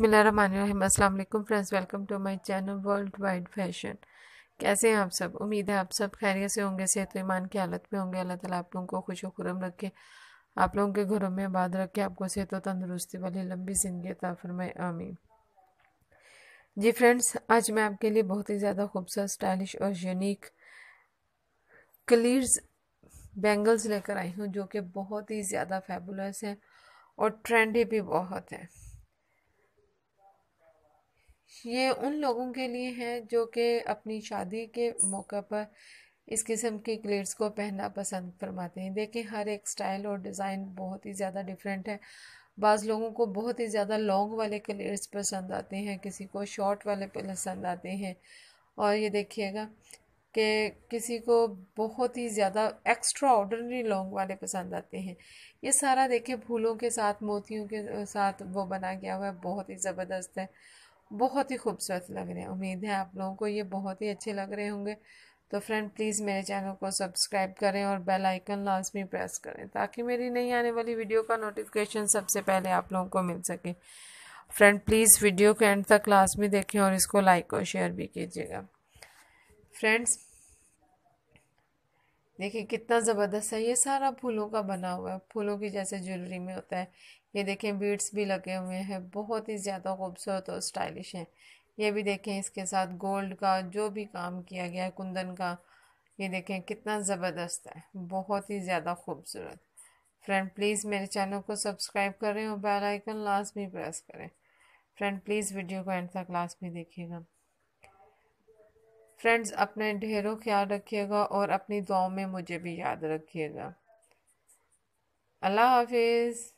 अस्सलाम friends welcome to my channel world wide fashion कैसे हैं आप सब उम्मीद है आप सब खैरियत से होंगे सेहत तो ईमान की हालत में होंगे अल्लाह ताला आप लोगों को खुश खुरम रखे आप लोगों के घरों में बाद रखे आपको सेहत और तंदुरुस्ती वाली लंबी ज़िंदगी अता आमी आमीन जी फ्रेंड्स आज मैं आपके लिए बहुत ही ज़्यादा खूबसूरत स्टाइलिश और यूनिक कलीर्स बैंगल्स लेकर आई हूँ जो कि बहुत ही ज़्यादा फेबुलस हैं और ट्रेंडी भी बहुत हैं ये उन लोगों के लिए है जो कि अपनी शादी के मौके पर इस किस्म के ग्लेड्स को पहनना पसंद फरमाते हैं देखें हर एक स्टाइल और डिज़ाइन बहुत ही ज़्यादा डिफरेंट है बाज़ लोगों को बहुत ही ज़्यादा लॉन्ग वाले क्लेट्स पसंद आते हैं किसी को शॉर्ट वाले पसंद आते हैं और ये देखिएगा कि किसी को बहुत ही ज़्यादा एक्स्ट्रा ऑर्डनरी लॉन्ग वाले पसंद आते हैं ये सारा देखें फूलों के साथ मोतियों के साथ वो बना गया हुआ है बहुत ही ज़बरदस्त है बहुत ही खूबसूरत लग रहे हैं उम्मीद है आप लोगों को ये बहुत ही अच्छे लग रहे होंगे तो फ्रेंड प्लीज़ मेरे चैनल को सब्सक्राइब करें और बेल आइकन लाजमी प्रेस करें ताकि मेरी नई आने वाली वीडियो का नोटिफिकेशन सबसे पहले आप लोगों को मिल सके फ्रेंड प्लीज़ वीडियो के एंड तक लाजमी देखें और इसको लाइक और शेयर भी कीजिएगा फ्रेंड्स देखिए कितना ज़बरदस्त है ये सारा फूलों का बना हुआ है फूलों की जैसे ज्वेलरी में होता है ये देखें बीड्स भी लगे हुए हैं बहुत ही ज़्यादा खूबसूरत और स्टाइलिश है ये भी देखें इसके साथ गोल्ड का जो भी काम किया गया है कुंदन का ये देखें कितना ज़बरदस्त है बहुत ही ज़्यादा खूबसूरत फ्रेंड प्लीज़ मेरे चैनल को सब्सक्राइब करें और बेल आइकन लास्ट भी प्रेस करें फ्रेंड प्लीज़ वीडियो को एंड तक लास्ट में देखिएगा फ्रेंड्स अपने ढेरों ख्याल रखिएगा और अपनी दुआओं में मुझे भी याद रखिएगा अल्लाह हाफिज़